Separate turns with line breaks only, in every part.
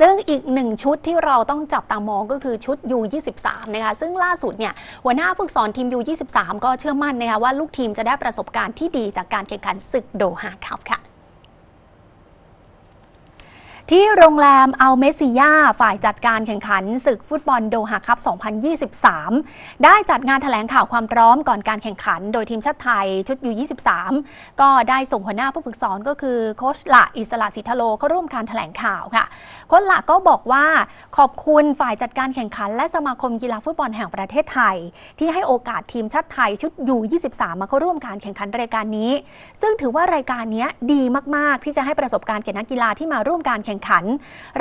ซึ่งอีกหนึ่งชุดที่เราต้องจับตามองก็คือชุด U23 นะคะซึ่งล่าสุดเนี่ยหัวหน้าฝึกสอนทีม U23 ก็เชื่อมั่นนะคะว่าลูกทีมจะได้ประสบการณ์ที่ดีจากการแข่งขันศึกโดฮาคัพค่ะที่โรงแรมอัลเมซิยาฝ่ายจัดการแข่งขันศึกฟุตบอลโดฮาคัพ 2023 ได้จัดงานถแถลงข่าวความพร้อมก่อนการแข่งขัน โดยทีมชาติไทยชุดยู23 ก็ได้ส่งหัวหน้าผู้ฝึกสอนก็คือโคชละอิสระสิทธโล เข้าร่วมการถแถลงข่าวค่ะโคชละก็บอกว่าขอบคุณฝ่ายจัดการแข่งขัน และสมาคมกีฬาฟุตบอลแห่งประเทศไทย ที่ให้โอกาสทีมชาติไทยชุดยู23 มาเข้าร่วมการแข่งขันรายการนี้ ซึ่งถือว่ารายการนี้ดีมากๆที่จะให้ประสบการณ์แก่นักกีฬาที่มาร่วมการแข่งงขัน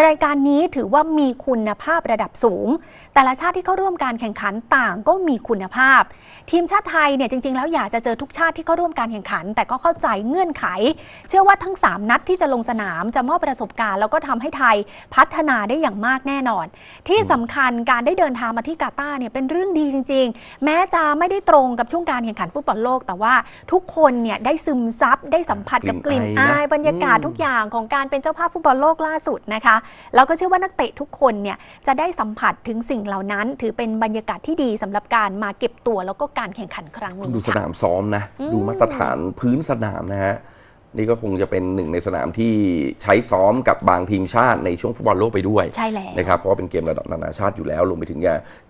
รายการนี้ถือว่ามีคุณภาพระดับสูง แต่ละชาติที่เข้าร่วมการแข่งขันต่างก็มีคุณภาพ ทีมชาติไทยเนี่ยจริง ๆแล้วอยากจะเจอทุกชาติที่เข้าร่วมการแข่งขัน แต่ก็เข้าใจเงื่อนไข เชื่อว่าทั้ง 3 นัดที่จะลงสนามจะมอบประสบการณ์แล้วก็ทำให้ไทยพัฒนาได้อย่างมากแน่นอน ที่สำคัญการได้เดินทางมาที่กาตาร์เนี่ยเป็นเรื่องดีจริง ๆ แม้จะไม่ได้ตรงกับช่วงการแข่งขันฟุตบอลโลก แต่ว่าทุกคนเนี่ยได้ซึมซับได้สัมผัสกับกลิ่นอายบรรยากาศทุกอย่างของการเป็นเจ้าภาพฟุตบอลโลกลล่าสุดนะคะเราก็เชื่อว่านักเตะทุกคนเนี่ยจะได้สัมผัสถึงสิ่งเหล่านั้น ถือเป็นบรรยากาศที่ดีสำหรับการมาเก็บตัวแล้วก็การแข่งขันครั้งนี้ดูสน
ามซ้อมนะ ดูมาตรฐานพื้นสนามนะฮะนี่ก็คงจะเป็นหนึ่งในสนามที่ใช้ซ้อมกับบางทีมชาติในช่วงฟุตบอลโลกไปด้วยใช่แล้วนะครับเพราะเป็นเกมระดับนานาชาติอยู่แล้วรวมไปถึง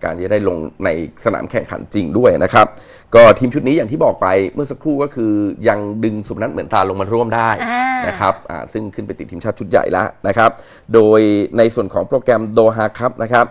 การที่ได้ลงในสนามแข่งขันจริงด้วยนะครับ ก็ทีมชุดนี้อย่างที่บอกไปเมื่อสักครู่ก็คือยังดึงสุนัทเหมือนตาลงมาร่วมได้นะครับซึ่งขึ้นไปติดทีมชาติชุดใหญ่แล้วนะครับ โดยในส่วนของโปรแกรมโดฮาครับนะครับ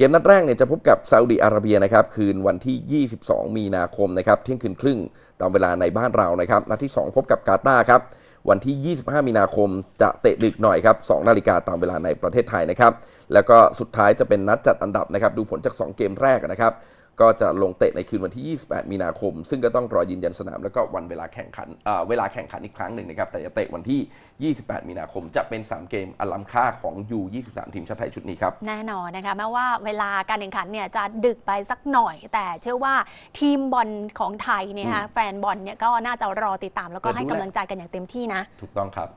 เกมนัดแรกเนี่ยจะพบกับซาอุดีอาระเบียนะครับคืนวันที่ 22 มีนาคมนะครับเที่ยงคืนครึ่งตามเวลาในบ้านเรานะครับนัดที่ 2 พบกับกาตาร์ครับวันที่ 25 มีนาคมจะเตะดึกหน่อยครับ2นาฬิกาตามเวลาในประเทศไทยนะครับแล้วก็สุดท้ายจะเป็นนัดจัดอันดับนะครับ ดูผลจาก 2 เกมแรกนะครับก็จะลงเตะในคืนวันที่ 28 มีนาคม ซึ่งก็ต้องรอยืนยันสนามแล้วก็วันเวลาแข่งขันเวลาแข่งขันอีกครั้งหนึ่งนะครับ แต่จะเตะวันที่ 28 มีนาคม จะเป็น 3 เกมอลัมค่าของ U23 ทีมชาติไทยชุดนี้ครับ
แน่นอนนะคะแม้ว่าเวลาการแข่งขันเนี่ยจะดึกไปสักหน่อย แต่เชื่อว่าทีมบอลของไทยเนี่ยะแฟนบอลเนี่ยก็น่าจะรอติดตามแล้วก็ให้กำลังใจกันอย่างเต็มที่นะ
ถูกต้องครับ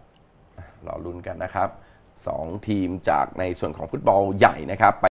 รอรุนกันนะครับ 2 ทีมจากในส่วนของฟุตบอลใหญ่นะครับ